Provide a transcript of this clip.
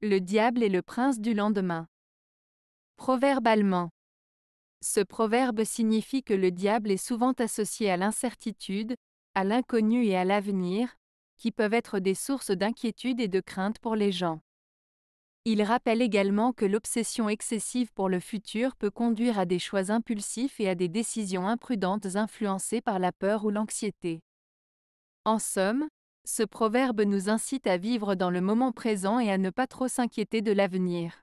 Le diable est le prince du lendemain. Proverbe allemand. Ce proverbe signifie que le diable est souvent associé à l'incertitude, à l'inconnu et à l'avenir, qui peuvent être des sources d'inquiétude et de crainte pour les gens. Il rappelle également que l'obsession excessive pour le futur peut conduire à des choix impulsifs et à des décisions imprudentes influencées par la peur ou l'anxiété. En somme, ce proverbe nous incite à vivre dans le moment présent et à ne pas trop s'inquiéter de l'avenir.